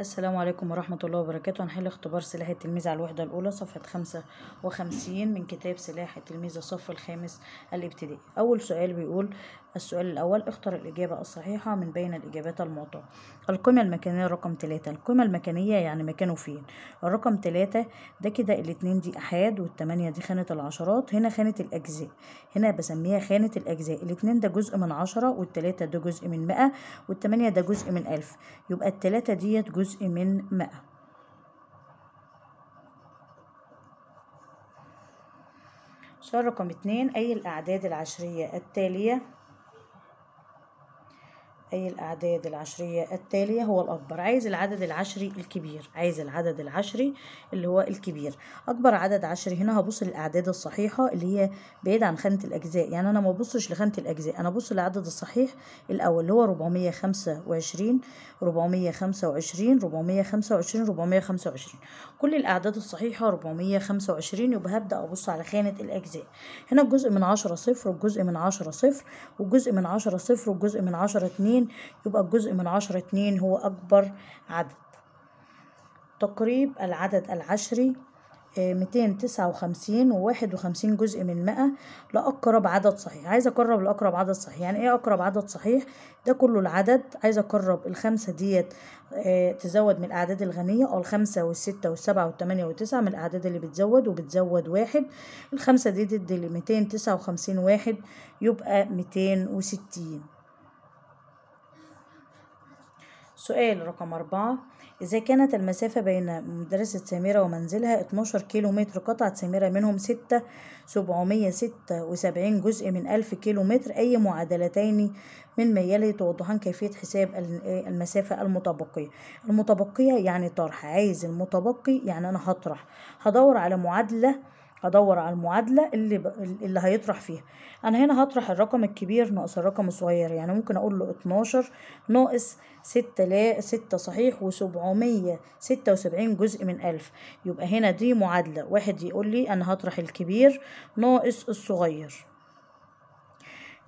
السلام عليكم ورحمة الله وبركاته هنحل اختبار سلاح التلميذ على الوحدة الأولى صفحة خمسة وخمسين من كتاب سلاح التلميذ الصف الخامس الابتدائي أول سؤال بيقول السؤال الأول اختر الإجابة الصحيحة من بين الإجابات المعطاة القيمة المكانية رقم تلاتة القيمة المكانية يعني مكانه فين الرقم تلاتة ده كده الاتنين دي أحاد والتمانية دي خانة العشرات هنا خانة الأجزاء هنا بسميها خانة الأجزاء الاتنين ده جزء من عشرة والتلاتة ده جزء من مئة والتمانية ده جزء من ألف يبقى التلاتة ديت جزء جزء من ماء السؤال رقم اتنين أي الأعداد العشرية التالية أي الأعداد العشرية التالية هو الأكبر عايز العدد العشري الكبير عايز العدد العشري اللي هو الكبير أكبر عدد عشري هنا هبص للأعداد الصحيحة اللي هي بعيد عن خانة الأجزاء يعني أنا ما بصش لخانة الأجزاء أنا بص للعدد الصحيح الأول اللي هو 425 خمسة وعشرين 425 خمسة وعشرين خمسة وعشرين خمسة وعشرين كل الأعداد الصحيحة 425 خمسة وعشرين يبقى هبدأ أبص على خانة الأجزاء هنا الجزء من عشرة صفر والجزء من عشرة صفر والجزء من عشرة صفر والجزء من عشرة اتنين اتنين يبقى الجزء من عشرة اتنين هو أكبر عدد تقريب العدد العشري آه، ميتين تسعة وخمسين وواحد وخمسين جزء من مئة لأقرب عدد صحيح عايزة أقرب لأقرب عدد صحيح يعني إيه أقرب عدد صحيح ده كله العدد عايزة أقرب الخمسة ديت آه، تزود من الأعداد الغنية أو الخمسة والستة والسبعة والتمانية والتسعة من الأعداد اللي بتزود وبتزود واحد الخمسة دي ضد ميتين تسعة وخمسين واحد يبقى ميتين وستين سؤال رقم أربعة إذا كانت المسافة بين مدرسة سميرة ومنزلها 12 كيلو متر قطعت سميرة منهم ستة سبعمية ستة وسبعين جزء من ألف كيلو متر أي معادلتين من يلي توضحان كيفية حساب المسافة المتبقية المتبقية يعني طرح عايز المتبقي يعني أنا هطرح هدور على معادلة هدور على المعادلة اللي ب... اللي هيطرح فيها أنا هنا هطرح الرقم الكبير ناقص الرقم الصغير يعني ممكن أقول له اتناشر ناقص ستة لا ستة صحيح وسبعمية ستة وسبعين جزء من ألف يبقى هنا دي معادلة واحد يقول لي أنا هطرح الكبير ناقص الصغير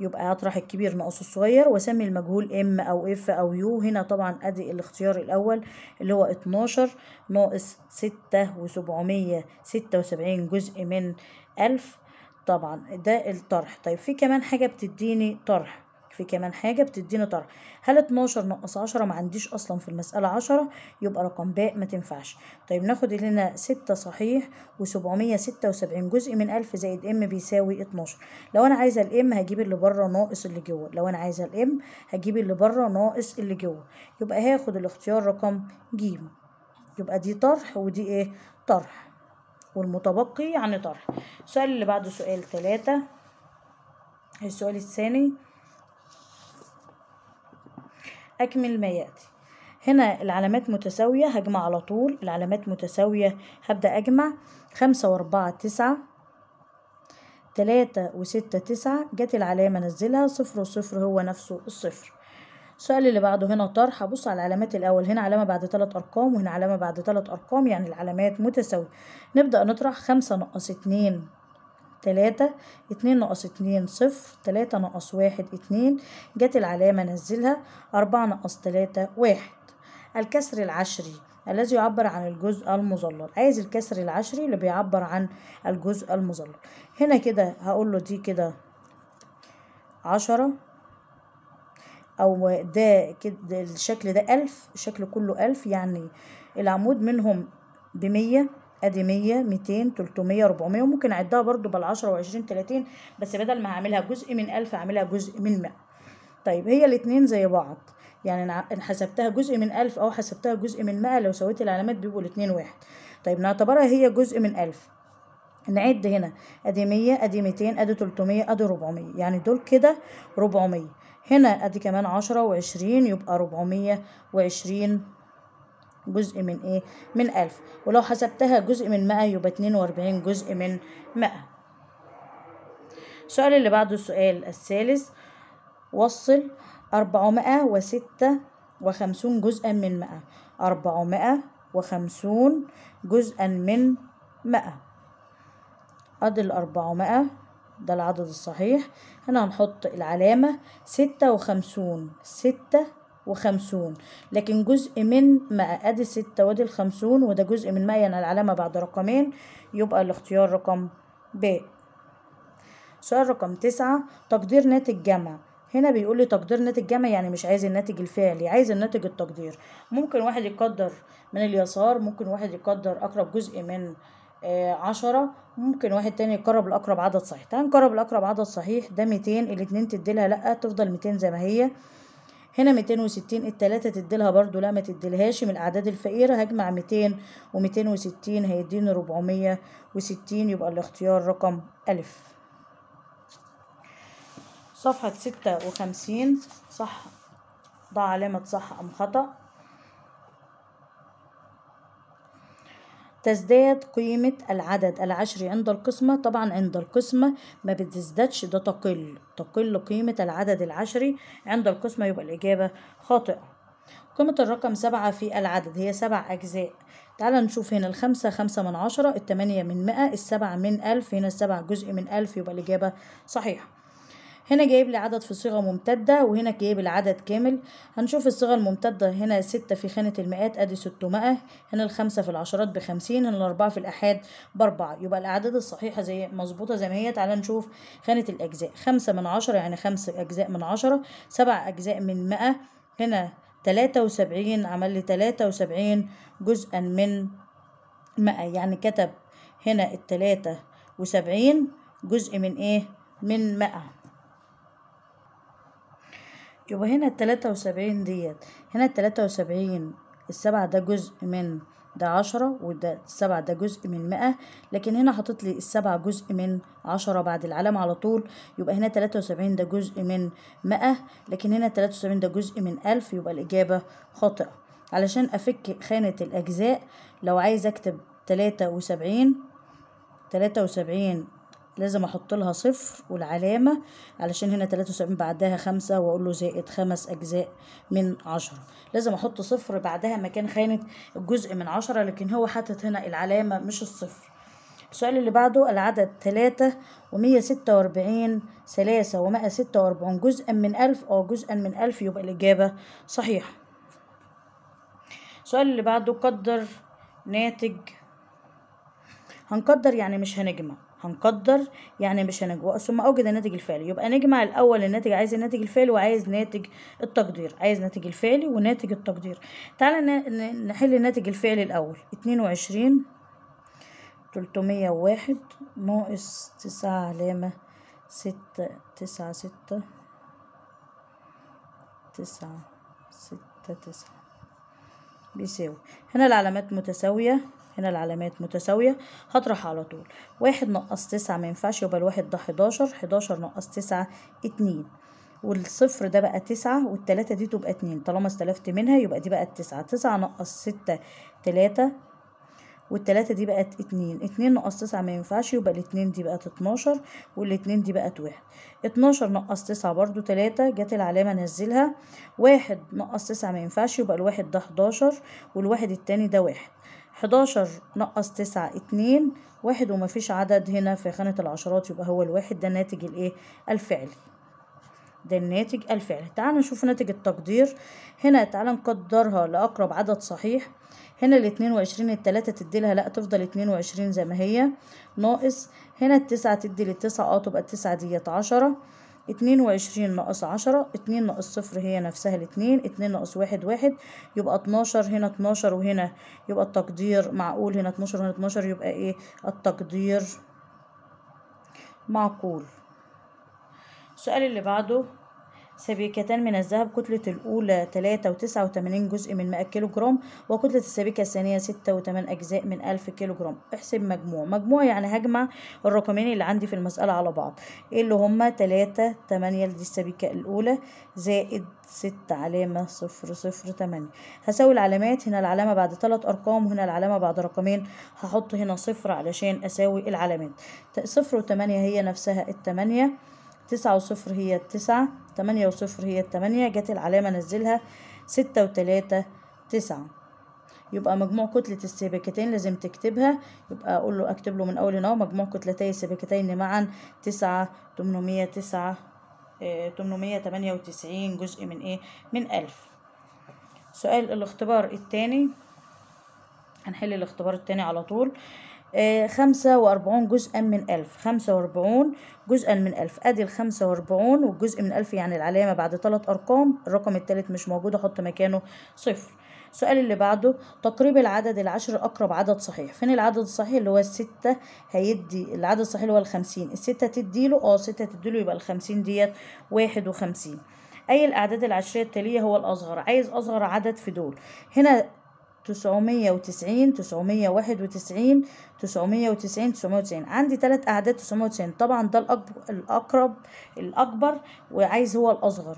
يبقى اطرح الكبير ناقص الصغير واسمي المجهول ام او اف او يو هنا طبعا ادي الاختيار الاول اللي هو 12 ناقص 6 و776 جزء من 1000 طبعا ده الطرح طيب في كمان حاجة بتديني طرح في كمان حاجة بتديني طرح هل 12 ناقص 10 ما عنديش أصلا في المسألة 10 يبقى رقم باء ما تنفعش طيب ناخد لنا 6 صحيح و776 جزء من 1000 زائد M بيساوي 12 لو أنا عايزة الام هجيب اللي بره ناقص اللي جوه لو أنا عايزة الام هجيب اللي بره ناقص اللي جوه يبقى هاخد الاختيار رقم ج يبقى دي طرح ودي ايه طرح والمتبقي يعني طرح السؤال اللي بعده سؤال 3 السؤال الثاني أكمل ما يأتي هنا العلامات متساوية هجمع على طول العلامات متساوية هبدأ أجمع خمسة وأربعة تسعة تلاتة وستة تسعة جت العلامة نزلها صفر وصفر هو نفسه الصفر السؤال اللي بعده هنا طرح هبص على العلامات الاول هنا علامه بعد تلات ارقام وهنا علامه بعد تلات ارقام يعني العلامات متساويه نبدا نطرح خمسة ناقص اتنين تلاتة اتنين ناقص اتنين صفر تلاتة ناقص واحد اتنين جت العلامة نزلها أربعة ناقص تلاتة واحد الكسر العشري الذي يعبر عن الجزء المظلل عايز الكسر العشري اللي بيعبر عن الجزء المظلل هنا كده هقول له دي كده عشرة او ده كده الشكل ده ألف الشكل كله ألف يعني العمود منهم بمية ادي 100 200 300 400 وممكن اعدها برضو بال10 و20 30 بس بدل ما هعملها جزء من 1000 هعملها جزء من 100 طيب هي الاثنين زي بعض يعني ان حسبتها جزء من 1000 او حسبتها جزء من 100 لو سويت العلامات بيبقوا الاثنين واحد طيب نعتبرها هي جزء من 1000 نعد هنا ادي 100 ادي 200 ادي 300 ادي 400 يعني دول كده 400 هنا ادي كمان 10 و20 يبقى 420 جزء من ايه من ألف ولو حسبتها جزء من مئة يبقى اتنين وأربعين جزء من مئة السؤال اللي بعده السؤال الثالث وصل أربعمائة وستة وخمسون جزءا من مئة أربعمائة وخمسون جزءا من مئة أدي الأربعمائة ده العدد الصحيح هنا هنحط العلامة ستة وخمسون ستة وخمسون لكن جزء من ما ادي ستة وادي الخمسون وده جزء من ما يعني العلامة بعد رقمين يبقى الاختيار رقم ب سؤال رقم تسعة تقدير ناتج جمع هنا بيقول لي تقدير ناتج جمع يعني مش عايز الناتج الفعلي عايز الناتج التقدير ممكن واحد يقدر من اليسار ممكن واحد يقدر اقرب جزء من آه، عشرة ممكن واحد تاني يقرب الأقرب عدد صحيح تعال نقرب الأقرب عدد صحيح ده ميتين الاتنين تديلها لأ تفضل ميتين زي ما هي هنا 260 التلاتة تديلها برضو لا ما تديلهاش من الأعداد الفقيرة هجمع 200 و260 هيديني 460 يبقى الاختيار رقم ألف صفحة 56 صح ضع علامة صح أم خطأ تزداد قيمة العدد العشري عند القسمة طبعا عند القسمة ما بتزدادش ده تقل تقل قيمة العدد العشري عند القسمة يبقى الإجابة خاطئة قيمة الرقم سبعة في العدد هي سبع أجزاء تعالى نشوف هنا الخمسة خمسة من عشرة التمانية من مئة السبعة من ألف هنا السبعة جزء من ألف يبقى الإجابة صحيحة هنا جايب لي عدد في صيغة ممتدة وهنا جايب العدد كامل هنشوف الصيغة الممتدة هنا ستة في خانة المئات ادي ستمائة هنا الخمسة في العشرات بخمسين هنا الأربعة في الأحاد بأربعة يبقى الأعداد الصحيحة زي مظبوطة زي ما هي تعالى نشوف خانة الأجزاء خمسة من عشرة يعني خمس أجزاء من عشرة سبع أجزاء من مئة هنا تلاتة وسبعين عمل لي تلاتة وسبعين جزءا من مئة يعني كتب هنا التلاتة وسبعين جزء من ايه من مئة يبقى هنا التلاتة وسبعين ديت هنا التلاتة وسبعين السبعة ده جزء من ده عشرة وده السبعة ده جزء من مئة لكن هنا حاطط لي السبعة جزء من عشرة بعد العلامة على طول يبقى هنا تلاتة وسبعين ده جزء من مئة لكن هنا تلاتة وسبعين ده جزء من ألف يبقى الإجابة خاطئة علشان أفك خانة الأجزاء لو عايز أكتب تلاتة وسبعين تلاتة وسبعين لازم احط لها صفر والعلامة علشان هنا تلاتة 73 بعدها خمسة واقول له زائد خمس اجزاء من عشرة لازم احط صفر بعدها مكان خانة الجزء من عشرة لكن هو حاطط هنا العلامة مش الصفر السؤال اللي بعده العدد تلاتة ومية ستة وأربعين ثلاثة ومائة ستة وأربعون جزءا من ألف أو جزءا من ألف يبقى الإجابة صحيحة السؤال اللي بعده قدر ناتج هنقدر يعني مش هنجمع هنقدر يعني مش هنجوع ثم اوجد الناتج الفعلي يبقى نجمع الاول الناتج عايز الناتج الفعلي وعايز ناتج التقدير عايز ناتج الفعلي وناتج التقدير تعالى نحل الناتج الفعلي الاول اتنين وعشرين تلتمية واحد ناقص تسعة علامة ستة تسعة ستة تسعة ستة تسعة بيساوي هنا العلامات متساوية هنا العلامات متساوية هطرح على طول واحد نقص تسعة مينفعش يبقى الواحد ده حداشر حداشر نقص تسعة اتنين والصفر ده بقى تسعة والتلاتة دي تبقى اتنين طالما استلفت منها يبقى دي بقى تسعة تسعة نقص ستة تلاتة والتلاتة دي بقت اتنين اتنين نقص تسعة مينفعش يبقى الاتنين دي بقت اتناشر والاتنين دي بقت واحد اتناشر نقص تسعة برضو تلاتة جت العلامة نزلها واحد نقص تسعة مينفعش يبقى الواحد ده حداشر والواحد التاني ده واحد حداشر نقص تسعة اتنين واحد ومفيش عدد هنا في خانة العشرات يبقى هو الواحد ده الناتج الايه الفعلي ده الناتج الفعلي تعال نشوف ناتج التقدير هنا تعال نقدرها لأقرب عدد صحيح هنا الاتنين وعشرين التلاتة تدي لها لأ تفضل اتنين وعشرين زي ما هي ناقص هنا التسعة تدي للتسعة اه تبقى التسعة ديت عشرة اتنين وعشرين ناقص عشرة اتنين ناقص صفر هي نفسها الاتنين اتنين ناقص واحد واحد يبقى اتناشر هنا اتناشر وهنا يبقى التقدير معقول هنا اتناشر وهنا اتناشر يبقى ايه التقدير معقول السؤال اللي بعده سبيكتان من الذهب كتلة الأولى تلاتة وتسعة وتمانين جزء من مائة كيلو جرام وكتلة السبيكة الثانية ستة وتمان أجزاء من ألف كيلو جرام احسب مجموع مجموع يعني هجمع الرقمين اللي عندي في المسألة على بعض إيه اللي هما تلاتة تمانية دي السبيكة الأولى زائد ستة علامة صفر صفر تمانية هساوي العلامات هنا العلامة بعد تلات أرقام وهنا العلامة بعد رقمين هحط هنا صفر علشان أساوي العلامات صفر وتمانية هي نفسها التمانية تسعة وصفر هي التسعة تمانية وصفر هي التمانية جت العلامة نزلها ستة وتلاتة تسعة يبقى مجموع كتلة السباكتين لازم تكتبها يبقى أقول له أكتب له من أول هنا مجموع كتلتي السباكتين معا تسعة تمنمية تسعة آه، تمنمية تمانية وتسعين جزء من إيه من ألف سؤال الاختبار التاني هنحل الاختبار التاني على طول آه، خمسة وأربعون جزءا من ألف خمسة وأربعون جزءا من ألف أدي الخمسة وأربعون والجزء من ألف يعني العلامة بعد تلات أرقام الرقم التالت مش موجود أحط مكانه صفر السؤال اللي بعده تقريب العدد العشر أقرب عدد صحيح فين العدد الصحيح اللي هو الستة هيدي العدد الصحيح اللي هو الخمسين الستة تديله اه ستة تديله يبقى الخمسين ديت واحد وخمسين أي الأعداد العشرية التالية هو الأصغر عايز أصغر عدد في دول هنا تسعمية وتسعين تسعمية واحد وتسعين تسعمية وتسعين تسعمية وتسعين عندي تلات أعداد تسعمية وتسعين طبعا ده الأقرب الأكبر وعايز هو الأصغر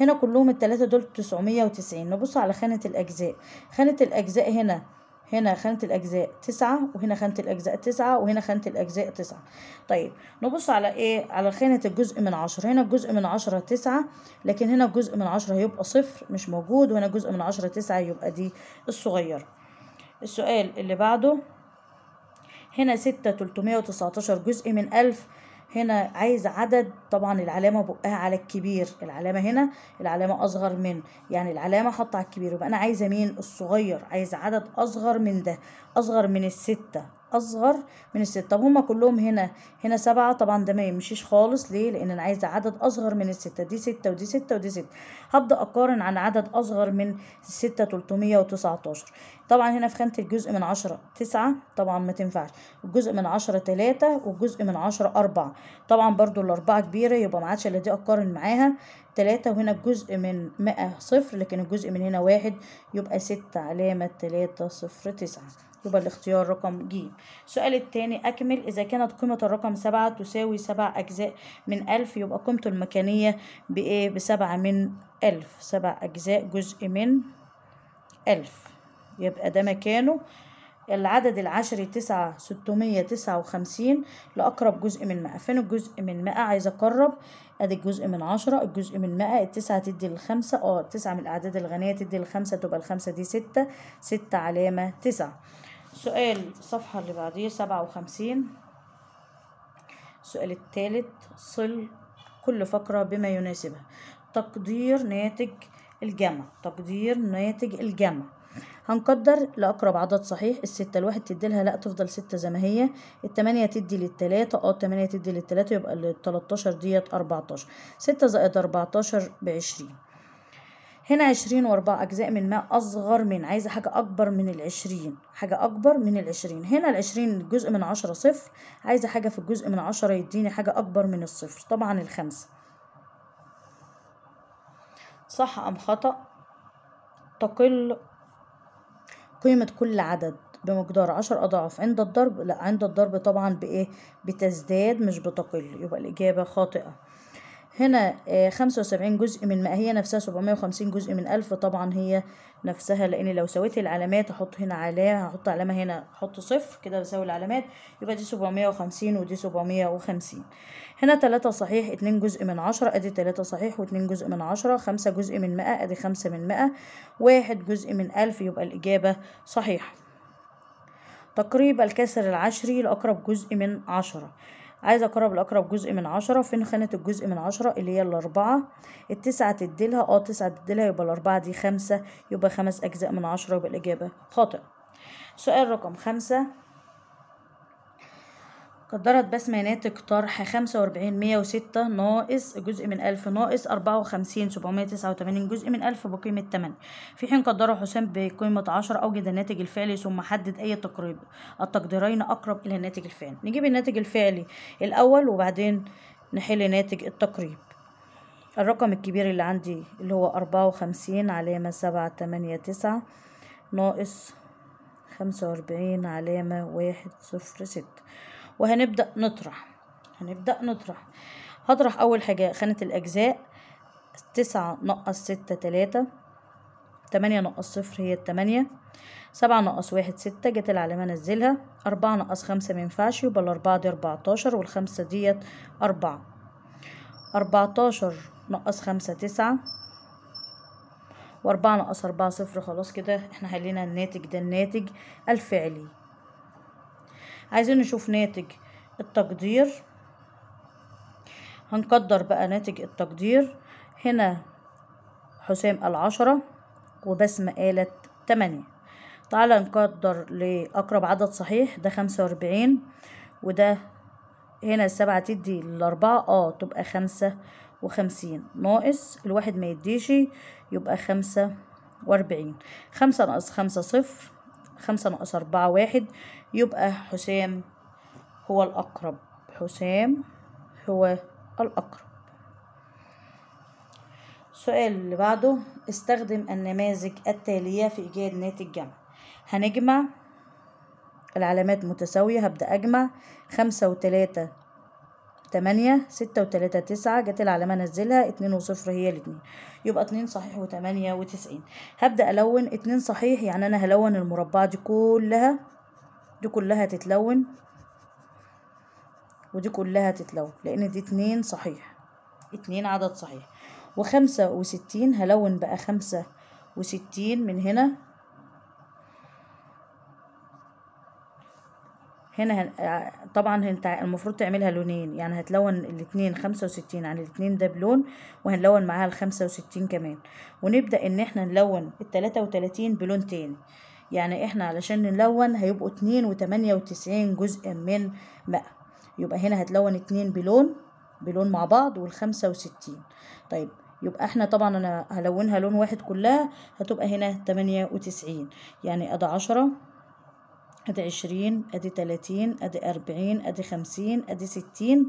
هنا كلهم التلاتة دول تسعمية وتسعين نبص على خانة الأجزاء خانة الأجزاء هنا هنا خانة الأجزاء تسعة وهنا خانة الأجزاء تسعة وهنا خانة الأجزاء تسعة طيب نبص على إيه على خانة الجزء من عشرة هنا الجزء من عشرة تسعة لكن هنا الجزء من عشرة هيبقى صفر مش موجود وهنا الجزء من عشرة تسعة يبقى دي الصغيرة السؤال اللي بعده هنا ستة تلتمية وتسعتاشر جزء من ألف هنا عايز عدد طبعا العلامة بقها على الكبير العلامة هنا العلامة أصغر من يعني العلامة حاطة على الكبير يبقى أنا عايزة مين الصغير عايزة عدد أصغر من ده أصغر من الستة اصغر من الست طب هما كلهم هنا هنا سبعة طبعا ده ما يمشيش خالص ليه لان انا عايزه عدد اصغر من الستة دي ستة ودي ستة ودي ستة هبدا اقارن عن عدد اصغر من الستة وتسعتاشر طبعا هنا في خانه الجزء من عشرة تسعة طبعا ما تنفعش الجزء من عشرة تلاتة والجزء من عشرة أربعة طبعا برضو الأربعة كبيرة يبقى ما عادش إلا دي أقارن معاها تلاتة وهنا الجزء من مائة صفر لكن الجزء من هنا واحد يبقى ستة علامة تلاتة صفر تسعة يبقى الاختيار رقم ج السؤال الثاني أكمل إذا كانت قيمة الرقم سبعة تساوي سبع أجزاء من ألف يبقى قيمته المكانية بإيه بسبعة من ألف سبع أجزاء جزء من ألف يبقى ده مكانه العدد العشري تسعة ستمية تسعة وخمسين لأقرب جزء من مائة فين الجزء من مائة عايزة أقرب أدي الجزء من عشرة الجزء من مائة التسعة تدي الخمسة اه التسعة من الأعداد الغنية تدي الخمسة تبقى الخمسة دي ستة ستة علامة تسعة سؤال الصفحة اللي بعديه سبعة وخمسين السؤال الثالث صل كل فقرة بما يناسبها تقدير ناتج الجمع تقدير ناتج الجمع هنقدر لأقرب عدد صحيح الستة الواحد تدي لها لأ تفضل ستة زي ما هي التمانية تدي للتلاتة اه التمانية تدي للتلاتة يبقى التلاتاشر ديت أربعتاشر ستة زائد أربعتاشر بعشرين هنا عشرين واربعة أجزاء من ما أصغر من عايزة حاجة أكبر من العشرين حاجة أكبر من العشرين هنا العشرين جزء من عشرة صفر عايزة حاجة في الجزء من عشرة يديني حاجة أكبر من الصفر طبعا الخمسة صح أم خطأ تقل قيمة كل عدد بمقدار عشر أضعاف عند الضرب لا عند الضرب طبعا بإيه بتزداد مش بتقل يبقى الإجابة خاطئة هنا آه، خمسة وسبعين جزء من ما هي نفسها سبعمية وخمسين جزء من ألف طبعا هي نفسها لأن لو سويت العلامات أحط هنا علامة هحط علامة هنا أحط صفر كده بساوي العلامات يبقى دي سبعمية وخمسين ودي سبعمية وخمسين هنا تلاتة صحيح اتنين جزء من عشرة أدي تلاتة صحيح واتنين جزء من عشرة خمسة جزء من مئة أدي خمسة من مئة واحد جزء من ألف يبقى الإجابة صحيحة تقريب الكسر العشري لأقرب جزء من عشرة عايزة أقرب لأقرب جزء من عشرة فين خانة الجزء من عشرة اللي هي الأربعة التسعة تديلها اه تسعة تديلها يبقى الأربعة دي خمسة يبقى خمس أجزاء من عشرة يبقى الإجابة خاطئة سؤال رقم خمسة قدرت بسمة ناتج طرح خمسة وأربعين مية وستة ناقص جزء من ألف ناقص أربعة وخمسين سبعمية تسعة وتمانين جزء من ألف بقيمة تمانية في حين قدره حسام بقيمة عشرة أوجد الناتج الفعلي ثم حدد أي تقريب التقديرين أقرب إلى الناتج الفعلي نجيب الناتج الفعلي الأول وبعدين نحل ناتج التقريب الرقم الكبير اللي عندي اللي هو أربعة وخمسين علامة سبعة تمانية تسعة ناقص خمسة وأربعين علامة واحد صفر ستة وهنبدأ نطرح هنبدأ نطرح هطرح أول حاجة خانة الأجزاء تسعة نقص ستة تلاتة تمانية نقص صفر هي التمانية سبعة نقص واحد ستة جت العلامة نزلها أربعة نقص خمسة مينفعش يبقى الأربعة دي أربعتاشر والخمسة ديت أربعة أربعتاشر نقص خمسة تسعة وأربعة نقص أربعة صفر خلاص كده احنا حلينا الناتج ده الناتج الفعلي عايزين نشوف ناتج التقدير هنقدر بقى ناتج التقدير هنا حسام العشرة وبسمة قالت تمانية تعالى نقدر لأقرب عدد صحيح ده خمسة وأربعين وده هنا السبعة تدي الأربعة اه تبقى خمسة وخمسين ناقص الواحد ما يديش يبقى خمسة وأربعين خمسة ناقص خمسة صفر خمسة ناقص أربعة واحد يبقى حسام هو الأقرب حسام هو الأقرب سؤال اللي بعده استخدم النماذج التالية في إيجاد ناتج جمع هنجمع العلامات متساوية هبدأ أجمع خمسة وتلاتة تمانية ستة وتلاتة تسعة جت العلامة نزلها اتنين وصفر هي الاتنين يبقى اتنين صحيح وتمانية وتسعين هبدأ ألون اتنين صحيح يعني أنا هلون المربعة دي كلها دي كلها تتلون ودي كلها تتلون لان دي اتنين صحيح اتنين عدد صحيح وخمسة وستين هلون بقى خمسة وستين من هنا هنا هن... آه، طبعا هنت... المفروض تعملها لونين يعني هتلون الاتنين خمسة وستين عن الاتنين ده بلون وهنلون معاها الخمسة وستين كمان ونبدأ ان احنا نلون التلاتة وتلاتين بلون تاني يعني احنا علشان نلون هيبقوا اتنين وتمانية وتسعين جزء من مائة يبقى هنا هتلون اتنين بلون بلون مع بعض والخمسة وستين طيب يبقى احنا طبعا انا هلونها لون واحد كلها هتبقى هنا تمانية وتسعين يعني ادي عشرة ادي عشرين ادي تلاتين ادي اربعين ادي خمسين ادي ستين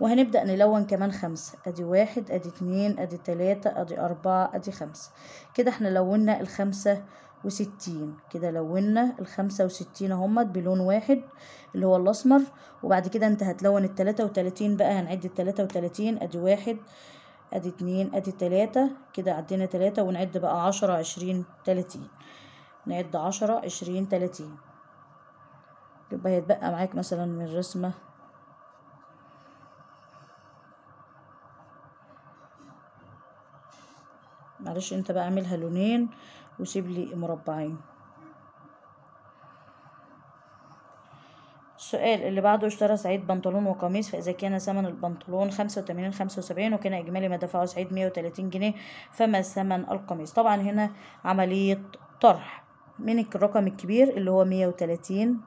وهنبدأ نلون كمان خمسة ادي واحد ادي اتنين ادي تلاتة ادي اربعة ادي خمسة كده احنا لونا الخمسة وستين كده لونا الخمسة وستين اهمت بلون واحد اللي هو الأسمر وبعد كده انت هتلون التلاتة وتلاتين بقى هنعد التلاتة وتلاتين ادي واحد ادي اتنين ادي تلاتة كده عدينا تلاتة ونعد بقى عشرة عشرين تلاتين نعد عشرة عشرين تلاتين يبقى هيتبقى معاك مثلا من الرسمة معلش انت بقى عاملها لونين وسيب لي مربعين السؤال اللي بعده اشترى سعيد بنطلون وقميص فإذا كان ثمن البنطلون خمسة وتمانين خمسة وسبعين وكان إجمالي ما دفعه سعيد مية وتلاتين جنيه فما ثمن القميص طبعا هنا عملية طرح من الرقم الكبير اللي هو مية وتلاتين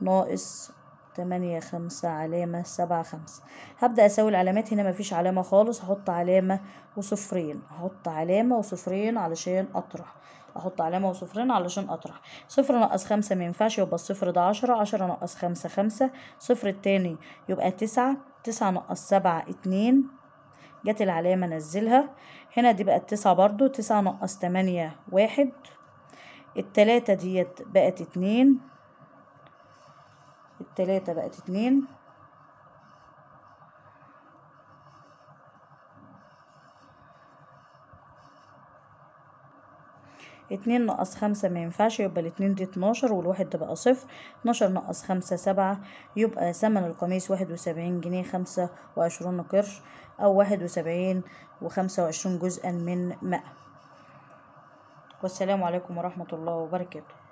ناقص تمانية خمسة علامة سبعة خمسة هبدأ أساوي العلامات هنا مفيش علامة خالص هحط علامة وصفرين هحط علامة وصفرين علشان أطرح احط علامة وصفرين علشان اطرح صفر ناقص خمسة مينفعش يبقى الصفر ده عشرة عشرة ناقص خمسة خمسة صفر التاني يبقى تسعة تسعة ناقص سبعة اتنين جت العلامة نزلها هنا دي بقت تسعة برضو تسعة ناقص تمانية واحد التلاتة ديت بقت اتنين التلاتة بقت اتنين اتنين ناقص خمسة مينفعش يبقى الاتنين دي اتناشر والواحد ده بقى صفر اتناشر ناقص خمسة سبعة يبقى ثمن القميص واحد وسبعين جنيه خمسة وعشرون قرش أو واحد وسبعين وخمسة وعشرون جزءا من مائة والسلام عليكم ورحمة الله وبركاته